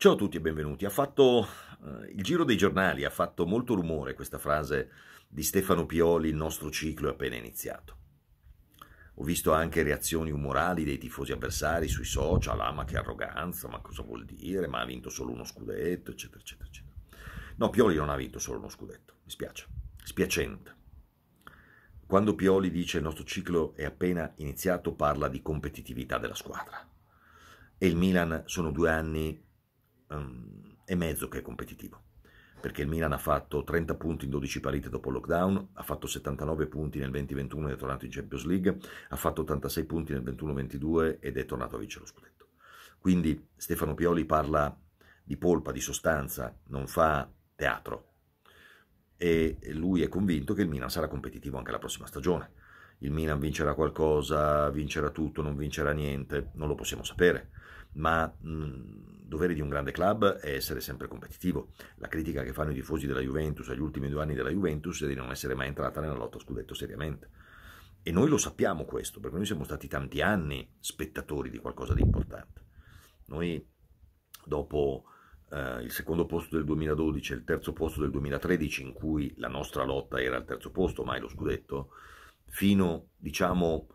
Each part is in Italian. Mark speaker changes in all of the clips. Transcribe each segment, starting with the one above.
Speaker 1: Ciao a tutti e benvenuti. Ha fatto eh, il giro dei giornali, ha fatto molto rumore questa frase di Stefano Pioli, il nostro ciclo è appena iniziato. Ho visto anche reazioni umorali dei tifosi avversari sui social, ah ma che arroganza, ma cosa vuol dire, ma ha vinto solo uno scudetto, eccetera, eccetera, eccetera. No, Pioli non ha vinto solo uno scudetto, mi spiace, spiacente. Quando Pioli dice il nostro ciclo è appena iniziato parla di competitività della squadra. E il Milan sono due anni um, e mezzo che è competitivo. Perché il Milan ha fatto 30 punti in 12 partite dopo il lockdown, ha fatto 79 punti nel 2021 ed è tornato in Champions League, ha fatto 86 punti nel 21-22 ed è tornato a vincere lo scudetto. Quindi Stefano Pioli parla di polpa, di sostanza, non fa teatro. E lui è convinto che il Milan sarà competitivo anche la prossima stagione il Milan vincerà qualcosa, vincerà tutto, non vincerà niente, non lo possiamo sapere, ma mh, mm, dovere di un grande club è essere sempre competitivo. La critica che fanno i tifosi della Juventus agli ultimi due anni della Juventus è di non essere mai entrata nella lotta scudetto seriamente. E noi lo sappiamo questo, perché noi siamo stati tanti anni spettatori di qualcosa di importante. Noi dopo eh, il secondo posto del 2012 e il terzo posto del 2013, in cui la nostra lotta era al terzo posto, mai lo scudetto, fino diciamo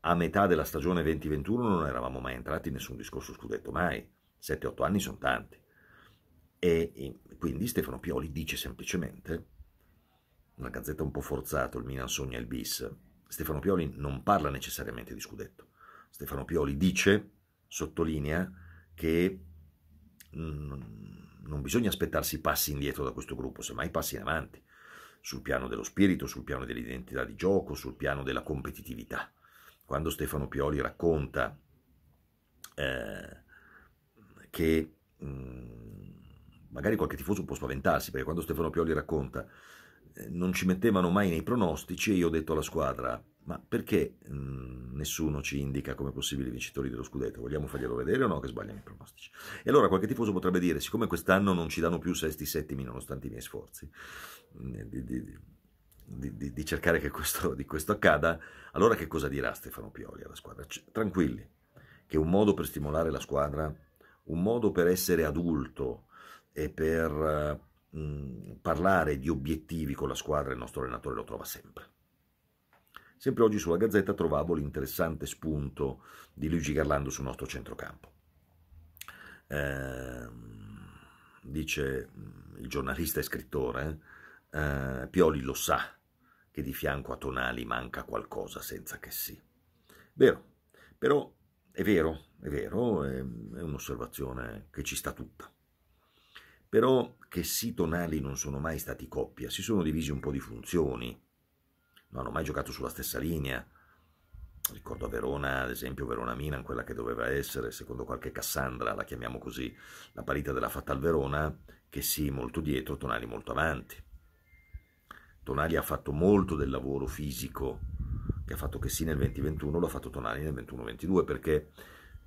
Speaker 1: a metà della stagione 2021 non eravamo mai entrati in nessun discorso scudetto, mai. 7-8 anni sono tanti. E, e quindi Stefano Pioli dice semplicemente, una gazzetta un po' forzata, il Milan sogna il bis, Stefano Pioli non parla necessariamente di scudetto. Stefano Pioli dice, sottolinea, che non bisogna aspettarsi passi indietro da questo gruppo, semmai passi in avanti sul piano dello spirito, sul piano dell'identità di gioco, sul piano della competitività. Quando Stefano Pioli racconta eh, che mh, mm, magari qualche tifoso può spaventarsi, perché quando Stefano Pioli racconta eh, non ci mettevano mai nei pronostici, e io ho detto alla squadra ma perché mh, mm, nessuno ci indica come possibili vincitori dello scudetto? Vogliamo farglielo vedere o no che sbagliano i pronostici? E allora qualche tifoso potrebbe dire, siccome quest'anno non ci danno più sesti, settimi, nonostante i miei sforzi, mh, mm, di, di, di, di, cercare che questo, di questo accada, allora che cosa dirà Stefano Pioli alla squadra? C- tranquilli, che un modo per stimolare la squadra, un modo per essere adulto e per mh, mm, parlare di obiettivi con la squadra, il nostro allenatore lo trova sempre. Sempre oggi sulla Gazzetta trovavo l'interessante spunto di Luigi Garlando sul nostro centrocampo. Eh, dice mm, il giornalista e scrittore, eh, eh, Pioli lo sa che di fianco a Tonali manca qualcosa senza che sì. Vero, però è vero, è vero, è, è un'osservazione che ci sta tutta. Però che sì Tonali non sono mai stati coppia, si sono divisi un po' di funzioni, non hanno mai giocato sulla stessa linea. Ricordo a Verona, ad esempio, Verona-Milan, quella che doveva essere, secondo qualche Cassandra, la chiamiamo così, la partita della fatta al Verona, che sì, molto dietro, Tonali molto avanti. Tonali ha fatto molto del lavoro fisico che ha fatto che sì nel 2021, l'ha fatto Tonali nel 21-22, perché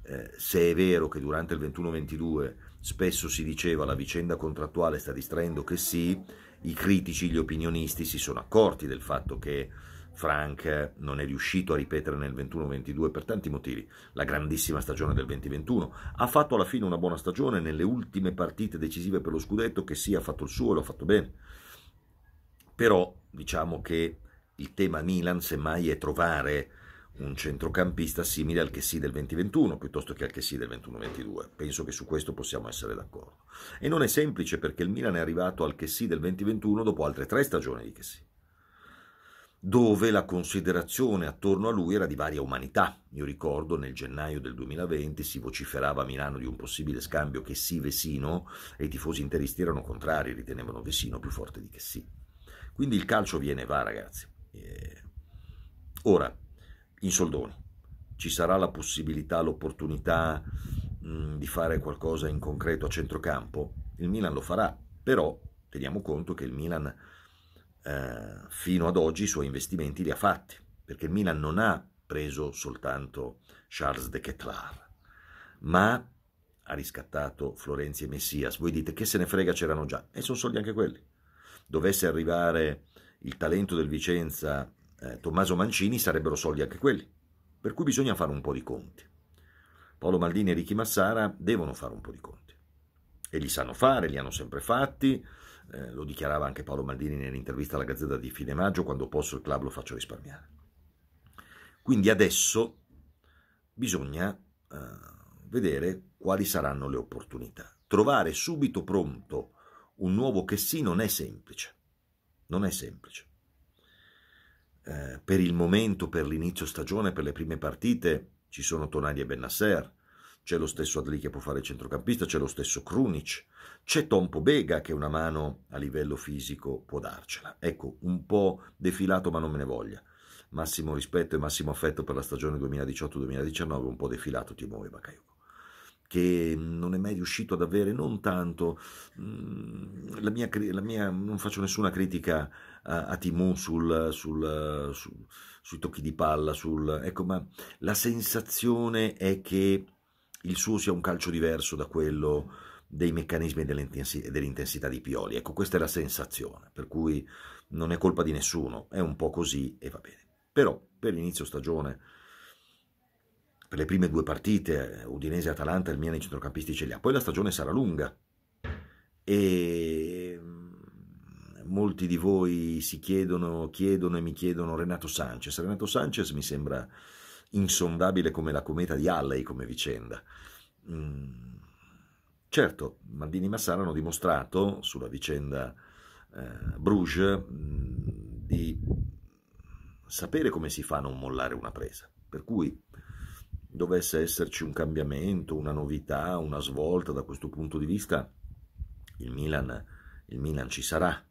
Speaker 1: eh, se è vero che durante il 21-22 spesso si diceva la vicenda contrattuale sta distraendo che sì, i critici, gli opinionisti si sono accorti del fatto che Frank non è riuscito a ripetere nel 21-22 per tanti motivi la grandissima stagione del 2021. Ha fatto alla fine una buona stagione nelle ultime partite decisive per lo scudetto, che sì, ha fatto il suo e lo ha fatto bene. Però diciamo che il tema Milan semmai è trovare un centrocampista simile al Chessy del 2021 piuttosto che al Chessy del 21-22. Penso che su questo possiamo essere d'accordo. E non è semplice perché il Milan è arrivato al Chessy del 2021 dopo altre tre stagioni di Chessy dove la considerazione attorno a lui era di varia umanità. Io ricordo nel gennaio del 2020 si vociferava a Milano di un possibile scambio che Vesino e i tifosi interisti erano contrari, ritenevano Vesino più forte di che Quindi il calcio viene e va, ragazzi. E... Ora, in soldoni. Ci sarà la possibilità, l'opportunità mh, di fare qualcosa in concreto a centrocampo? Il Milan lo farà, però teniamo conto che il Milan eh, fino ad oggi i suoi investimenti li ha fatti, perché il Milan non ha preso soltanto Charles de Ketlar, ma ha riscattato Florenzi e Messias. Voi dite che se ne frega c'erano già, e sono soldi anche quelli. Dovesse arrivare il talento del Vicenza eh, Tommaso Mancini sarebbero soldi anche quelli, per cui bisogna fare un po' di conti. Paolo Maldini e Ricchi Massara devono fare un po' di conti e li sanno fare, li hanno sempre fatti, eh, lo dichiarava anche Paolo Maldini nell'intervista alla Gazzetta di fine maggio, quando posso il club lo faccio risparmiare. Quindi adesso bisogna eh, vedere quali saranno le opportunità. Trovare subito pronto un nuovo che sì non è semplice, non è semplice eh, per il momento, per l'inizio stagione, per le prime partite, ci sono Tonali e Bennasser, c'è lo stesso Adli che può fare il centrocampista, c'è lo stesso Krunic, c'è Tompo Pobega che una mano a livello fisico può darcela. Ecco, un po' defilato ma non me ne voglia. Massimo rispetto e massimo affetto per la stagione 2018-2019, un po' defilato Timo e Bakayoko che non è mai riuscito ad avere, non tanto mm, la mia, la mia non faccio nessuna critica a, a Timù sul, sul, su, sui tocchi di palla, sul, ecco, ma la sensazione è che il suo sia un calcio diverso da quello dei meccanismi e dell'intensità di Pioli. Ecco, questa è la sensazione, per cui non è colpa di nessuno, è un po' così e va bene. Però per l'inizio stagione per le prime due partite, eh, Udinese e Atalanta, il Milan i centrocampisti ce li ha. Poi la stagione sarà lunga e mm, molti di voi si chiedono, chiedono e mi chiedono Renato Sanchez. Renato Sanchez mi sembra insondabile come la cometa di Halley come vicenda. Mm, certo, Mandini e Massara hanno dimostrato sulla vicenda eh, Bruges mm, di sapere come si fa a non mollare una presa. Per cui dovesse esserci un cambiamento, una novità, una svolta da questo punto di vista, il Milan, il Milan ci sarà.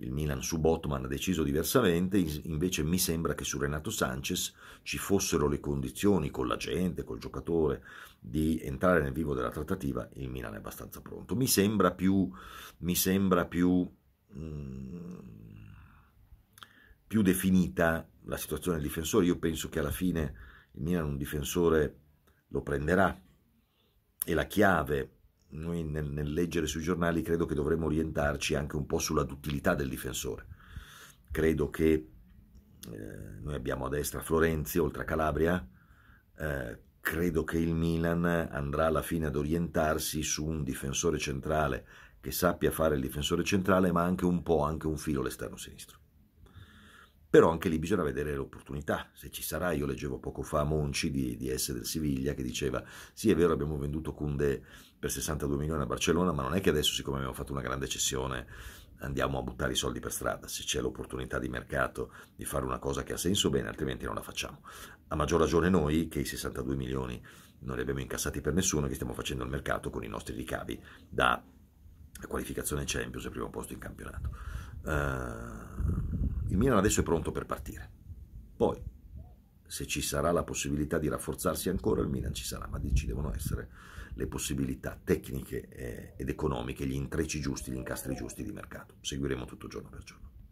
Speaker 1: Il Milan su Botman ha deciso diversamente, invece mi sembra che su Renato Sanchez ci fossero le condizioni con la gente, col giocatore, di entrare nel vivo della trattativa, il Milan è abbastanza pronto. Mi sembra più, mi sembra più, mh, mm, più definita la situazione del difensore, io penso che alla fine il Milan un difensore lo prenderà e la chiave noi nel, nel, leggere sui giornali credo che dovremmo orientarci anche un po' sulla duttilità del difensore. Credo che eh, noi abbiamo a destra Florenzi, oltre a Calabria, eh, credo che il Milan andrà alla fine ad orientarsi su un difensore centrale che sappia fare il difensore centrale ma anche un po', anche un filo l'esterno sinistro però anche lì bisogna vedere l'opportunità, se ci sarà, io leggevo poco fa Monci di, di S del Siviglia che diceva sì è vero abbiamo venduto Kunde per 62 milioni a Barcellona ma non è che adesso siccome abbiamo fatto una grande cessione andiamo a buttare i soldi per strada, se c'è l'opportunità di mercato di fare una cosa che ha senso bene altrimenti non la facciamo, a maggior ragione noi che i 62 milioni non li abbiamo incassati per nessuno che stiamo facendo il mercato con i nostri ricavi da qualificazione Champions e primo posto in campionato. Uh, il Milan adesso è pronto per partire. Poi, se ci sarà la possibilità di rafforzarsi ancora, il Milan ci sarà, ma ci devono essere le possibilità tecniche eh, ed economiche, gli intrecci giusti, gli incastri giusti di mercato. Seguiremo tutto giorno per giorno.